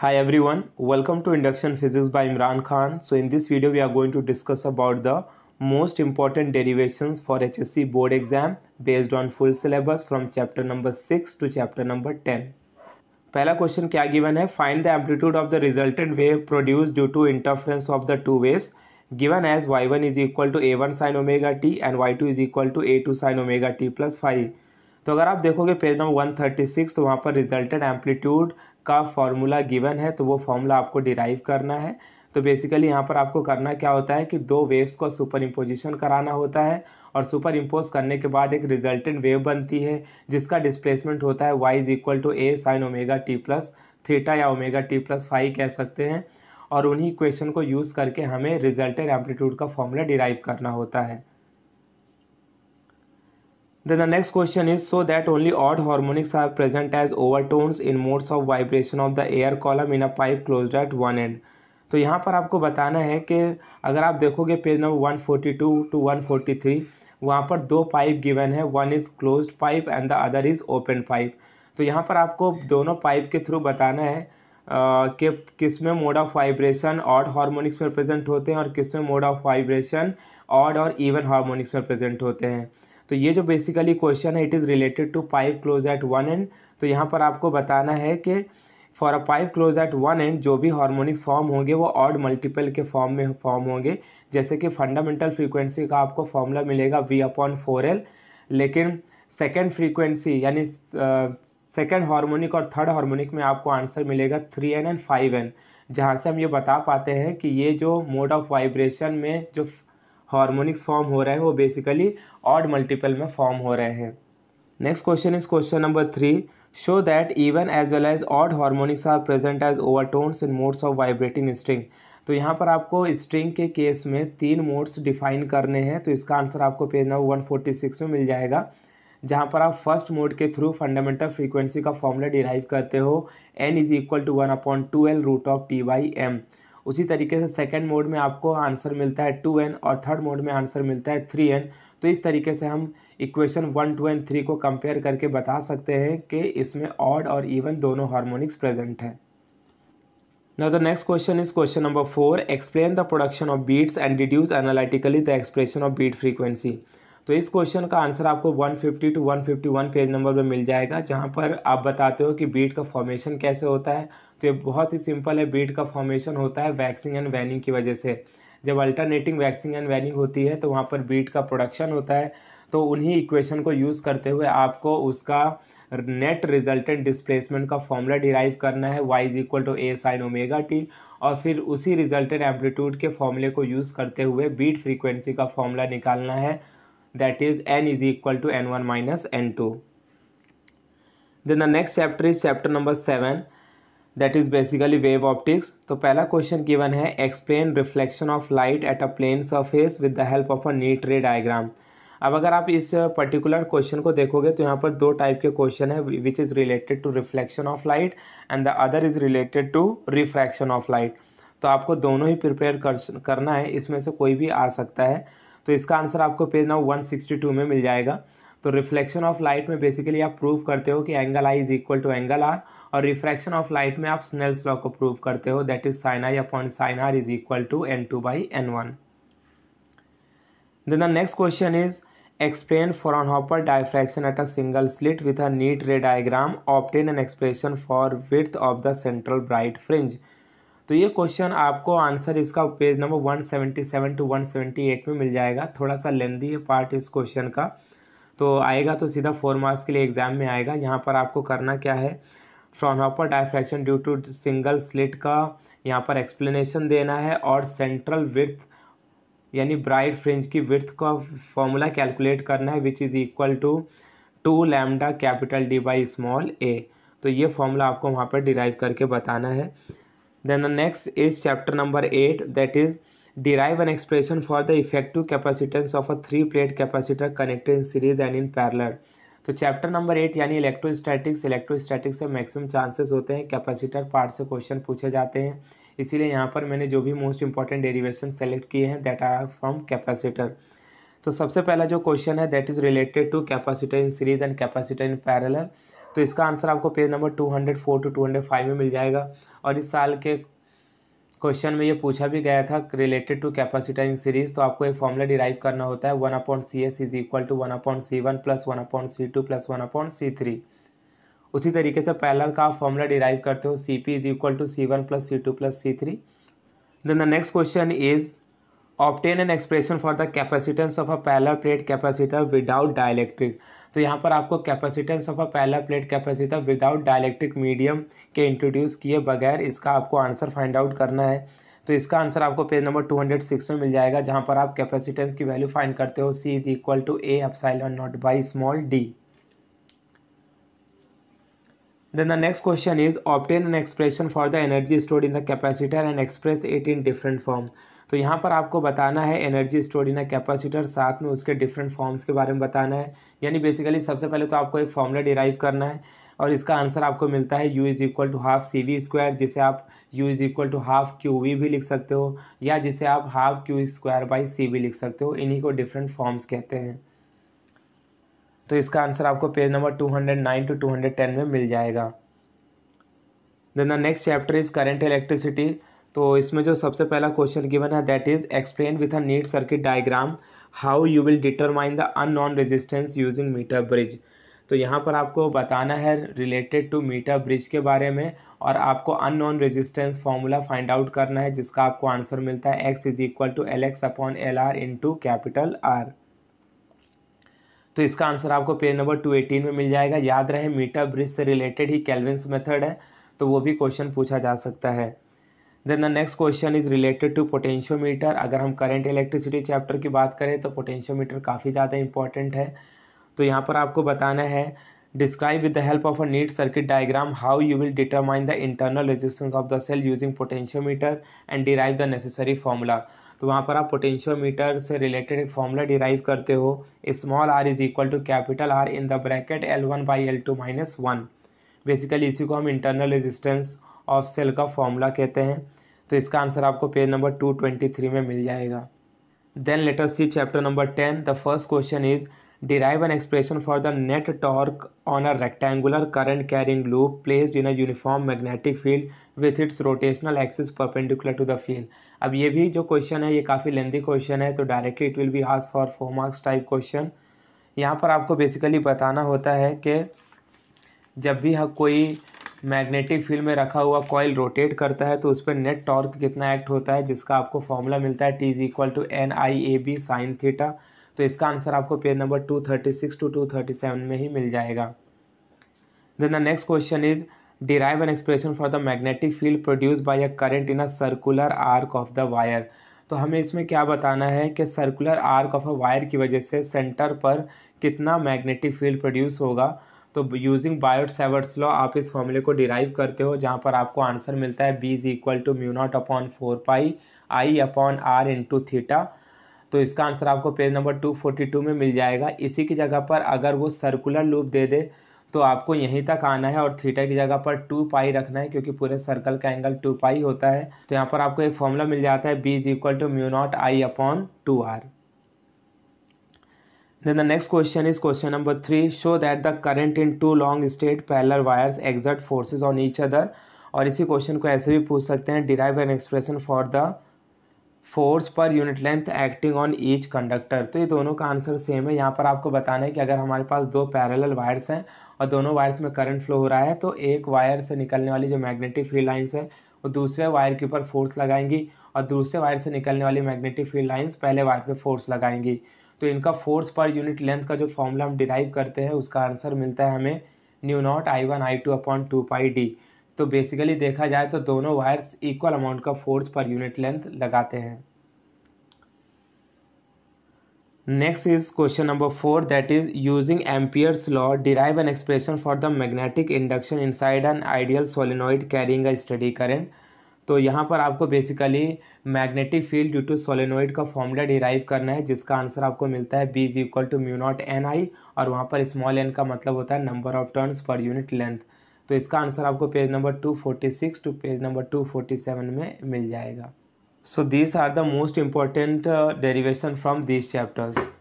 Hi everyone, welcome to Induction Physics by Imran Khan. So in this video we are going to discuss about the most important derivations for HSC board exam based on full syllabus from chapter number 6 to chapter number 10. पहला question क्या given है find the amplitude of the resultant wave produce due to interference of the two waves given as Y one is equal to A one sine omega T and Y two is equal to A two sine omega T plus five तो अगर आप देखोगे page number 136 तो वहाँ पर resultant amplitude का formula given है तो वो फॉर्मूला आपको डिराइव करना है तो बेसिकली यहाँ पर आपको करना क्या होता है कि दो वेव्स को सुपर इम्पोजिशन कराना होता है और सुपर इम्पोज करने के बाद एक रिजल्टेंट वेव बनती है जिसका डिस्प्लेसमेंट होता है Y is equal to A sine omega T plus theta या ओमेगा टी प्लस फाइव कह सकते हैं और उन्हीं इक्वेशन को यूज़ करके हमें रिजल्टेंट एम्पलीट्यूड का फॉर्मूला डिराइव करना होता है Then the next question is so that only odd harmonics are present as overtones in modes of vibration of the air column in a pipe closed at one end. तो यहाँ पर आपको बताना है कि अगर आप देखोगे page number one forty two to one forty three वहाँ पर दो पाइप गिवन है one is closed pipe and the other is open pipe तो यहाँ पर आपको दोनों पाइप के थ्रू बताना है कि किस में mode of vibration odd harmonics में प्रेजेंट होते हैं और किस में मोड ऑफ वाइब्रेशन ऑड और इवन हारमोनिक्स में प्रेजेंट होते हैं तो ये जो बेसिकली क्वेश्चन है it is related to pipe close at one end तो यहाँ पर आपको बताना है कि for a pipe close at one end जो भी हार्मोनिक्स फॉर्म होंगे वो ऑड मल्टीपल के फॉर्म में फॉर्म होंगे जैसे कि फंडामेंटल फ्रीक्वेंसी का आपको फॉर्मूला मिलेगा वी अपॉन फोर एल लेकिन सेकेंड फ्रीक्वेंसी यानी सेकेंड हार्मोनिक और थर्ड हार्मोनिक में आपको आंसर मिलेगा three N and five N जहाँ से हम ये बता पाते हैं कि ये जो मोड ऑफ वाइब्रेशन में जो हार्मोनिक्स फॉर्म हो रहे हैं वो बेसिकली ऑड मल्टीपल में फॉर्म हो रहे हैं next question is question number three show that even as well as odd harmonics are present as overtones in modes of vibrating string तो यहाँ पर आपको स्ट्रिंग के केस में तीन मोड्स डिफाइन करने हैं तो इसका आंसर आपको page number one forty six में मिल जाएगा जहाँ पर आप फर्स्ट मोड के थ्रू फंडामेंटल फ्रीक्वेंसी का फॉर्मूला डिराइव करते हो N is equal to one upon two L root of T by M उसी तरीके से सेकेंड मोड में आपको आंसर मिलता है टू एन और थर्ड मोड में आंसर मिलता है थ्री एन तो इस तरीके से हम equation one two and three को कंपेयर करके बता सकते हैं कि इसमें ऑड और इवन दोनों हार्मोनिक्स प्रेजेंट हैं न तो next question is question number four explain the production of beats and deduce analytically the expression of beat frequency तो इस क्वेश्चन का आंसर आपको 150 टू 151 पेज नंबर में मिल जाएगा जहाँ पर आप बताते हो कि बीट का फॉर्मेशन कैसे होता है तो ये बहुत ही सिंपल है बीट का फॉर्मेशन होता है वैक्सिंग एंड वैनिंग की वजह से जब अल्टरनेटिंग वैक्सिंग एंड वैनिंग होती है तो वहाँ पर बीट का प्रोडक्शन होता है तो उन्हीं इक्वेशन को यूज़ करते हुए आपको उसका नेट रिजल्टेंट डिस्प्लेसमेंट का फॉर्मूला डिराइव करना है Y is equal to A sine omega T और फिर उसी रिजल्टेंट एम्पलीट्यूड के फॉर्मूले को यूज़ करते हुए बीट फ्रीक्वेंसी का फॉर्मूला निकालना है that is n is equal to n1 minus n2 then the next chapter is chapter number seven that is basically wave optics तो पहला क्वेश्चन गिवन है explain reflection of light at a plane surface with the help of a neat ray diagram अब अगर आप इस particular question को देखोगे तो यहाँ पर दो टाइप के क्वेश्चन है which is related to reflection of light and the other is related to refraction of light तो आपको दोनों ही प्रिपेयर कर करना है इसमें से कोई भी आ सकता है तो इसका आंसर आपको पेज नंबर वन में मिल जाएगा तो रिफ्लेक्शन ऑफ लाइट में बेसिकली आप प्रूव करते हो कि angle I is equal to angle R और रिफ्लेक्शन ऑफ लाइट में आप स्नेल्स लॉ को प्रूव करते हो that is sine I upon sine R is equal to N two by N one then the next question is explain hopper diffraction at a single slit with a neat ray diagram obtain an expression for width of the central bright fringe तो ये question आपको answer इसका page number 177 to 178 में मिल जाएगा थोड़ा सा लेंदी है पार्ट इस क्वेश्चन का तो आएगा तो सीधा फोर मार्क्स के लिए एग्जाम में आएगा यहाँ पर आपको करना क्या है Fraunhofer diffraction due to single slit का यहाँ पर एक्सप्लेनेशन देना है और सेंट्रल विर्थ यानी ब्राइट फ्रिंज की विर्थ का फॉर्मूला कैलकुलेट करना है which is equal to two lambda capital D by small A तो ये फॉर्मूला आपको वहाँ पर डिराइव करके बताना है then the next is chapter number 8 that is derive an expression for the effective capacitance of a three plate capacitor connected in series and in parallel तो chapter number eight यानी electrostatics electrostatics से maximum chances होते हैं capacitor part से question पूछे जाते हैं इसीलिए यहाँ पर मैंने जो भी मोस्ट इंपॉर्टेंट डेरिवेशन सेलेक्ट किए हैं दैट आर फ्रॉम कैपेसिटर तो सबसे पहला जो क्वेश्चन है that is related to capacitor in series and capacitor in parallel तो इसका आंसर आपको page number two hundred four to two hundred five में मिल जाएगा और इस साल के क्वेश्चन में ये पूछा भी गया था related to capacitor in series तो आपको एक फॉर्मूला डिराइव करना होता है one upon C S is equal to one upon C one plus one upon C two plus one upon C three उसी तरीके से पैरल का आप फॉर्मूला डिराइव करते हो C P is equal to C one plus C two plus C three then the next question is obtain an expression for the capacitance of a parallel plate capacitor without dielectric तो यहाँ पर आपको capacitance of a पहला plate capacitor without dielectric medium के introduce किए बगैर इसका आपको आंसर फाइंड आउट करना है तो इसका आंसर आपको page number two hundred six में मिल जाएगा जहाँ पर आप कैपेसिटेंस की वैल्यू फाइंड करते हो C is equal to A epsilon not by small D then the next question is obtain an expression for the energy stored in the capacitor and express it in different form तो यहाँ पर आपको बताना है energy store in a capacitor साथ में उसके different forms के बारे में बताना है यानी बेसिकली सबसे पहले तो आपको एक फॉर्मूला डिराइव करना है और इसका आंसर आपको मिलता है U is equal to half C V square जिसे आप U is equal to half Q V भी लिख सकते हो या जिसे आप half Q square by C V लिख सकते हो इन्हीं को डिफरेंट फॉर्म्स कहते हैं तो इसका आंसर आपको page number two hundred nine to two hundred ten में मिल जाएगा then the next chapter is current electricity तो इसमें जो सबसे पहला क्वेश्चन गिवन है that is explain with a neat circuit diagram how you will determine the unknown resistance using meter bridge तो यहाँ पर आपको बताना है रिलेटेड टू मीटर ब्रिज के बारे में और आपको unknown resistance formula find out करना है जिसका आपको आंसर मिलता है X is equal to L X upon L R into capital R तो इसका आंसर आपको पेज नंबर टू एटीन में मिल जाएगा याद रहे मीटर ब्रिज से रिलेटेड ही कैलविन्स मेथड है तो वो भी क्वेश्चन पूछा जा सकता है then the next question is related to potentiometer अगर हम करंट इलेक्ट्रिसिटी चैप्टर की बात करें तो पोटेंशियोमीटर काफ़ी ज़्यादा इंपॉर्टेंट है तो यहाँ पर आपको बताना है describe with the help of a neat circuit diagram how you will determine the internal resistance of the cell using potentiometer and derive the necessary formula तो वहाँ पर आप पोटेंशियोमीटर से रिलेटेड एक फॉर्मूला डिराइव करते हो small R is equal to capital R in the bracket L one by L two minus one basically इसी को हम इंटरनल रेजिस्टेंस ऑफ सेल का फॉर्मूला कहते हैं तो इसका आंसर आपको page number two twenty three में मिल जाएगा then later see chapter number ten the first question is derive an expression for the net torque on a rectangular current carrying loop placed in a uniform magnetic field with its rotational axis perpendicular to the field अब ये भी जो question है ये काफ़ी लेंदी question है तो directly it will be आज for four marks type question यहाँ पर आपको बेसिकली बताना होता है कि जब भी हम कोई मैग्नेटिक फील्ड में रखा हुआ कॉयल रोटेट करता है तो उस पर नेट टॉर्क कितना एक्ट होता है जिसका आपको फॉर्मूला मिलता है T is equal to N I A B sine theta तो इसका आंसर आपको page number two thirty six to two thirty seven में ही मिल जाएगा then the next question is derive an expression for the magnetic field produce by a current in a circular arc of the wire तो हमें इसमें क्या बताना है कि circular arc of a wire की वजह से सेंटर पर कितना मैग्नेटिक फील्ड प्रोड्यूस होगा तो यूजिंग बायोट सेवर्ट्स लॉ आप इस फॉर्मूले को डिराइव करते हो जहाँ पर आपको आंसर मिलता है B is equal to mu not upon four pi I upon R into theta तो इसका आंसर आपको page number two forty two में मिल जाएगा इसी की जगह पर अगर वो सर्कुलर लूप दे दे तो आपको यहीं तक आना है और थीटा की जगह पर टू पाई रखना है क्योंकि पूरे सर्कल का एंगल टू पाई होता है तो यहाँ पर आपको एक फॉर्मूला मिल जाता है B is equal to mu not I upon two R Then the next question is question number 3. Show that the current in two long straight parallel wires exert forces on each other. और इसी question को ऐसे भी पूछ सकते हैं derive an expression for the force per unit length acting on each conductor तो ये दोनों का आंसर सेम है यहाँ पर आपको बताना है कि अगर हमारे पास दो पैरेलल वायर्स हैं और दोनों वायर्स में करंट फ्लो हो रहा है तो एक वायर से निकलने वाली जो मैग्नेटिक फील्ड लाइन्स है वो दूसरे वायर के ऊपर फोर्स लगाएंगी और दूसरे वायर से निकलने वाली मैग्नेटिक फील्ड लाइन्स पहले वायर पर फोर्स लगाएंगी तो इनका फोर्स पर यूनिट लेंथ का जो फॉर्मूला हम डिराइव करते हैं उसका आंसर मिलता है हमें mu not I one I two upon two pi D तो बेसिकली देखा जाए तो दोनों वायर्स इक्वल अमाउंट का फोर्स पर यूनिट लेंथ लगाते हैं next is question number four that is using Ampere's law derive an expression for the magnetic induction inside an ideal solenoid carrying a steady current तो यहाँ पर आपको basically magnetic field due to solenoid का formula derive करना है जिसका answer आपको मिलता है B is equal to mu not N I और वहाँ पर स्मॉल एन का मतलब होता है number of turns per unit length तो इसका आंसर आपको page number two forty six to page number two forty seven में मिल जाएगा so these are the most important derivation from these chapters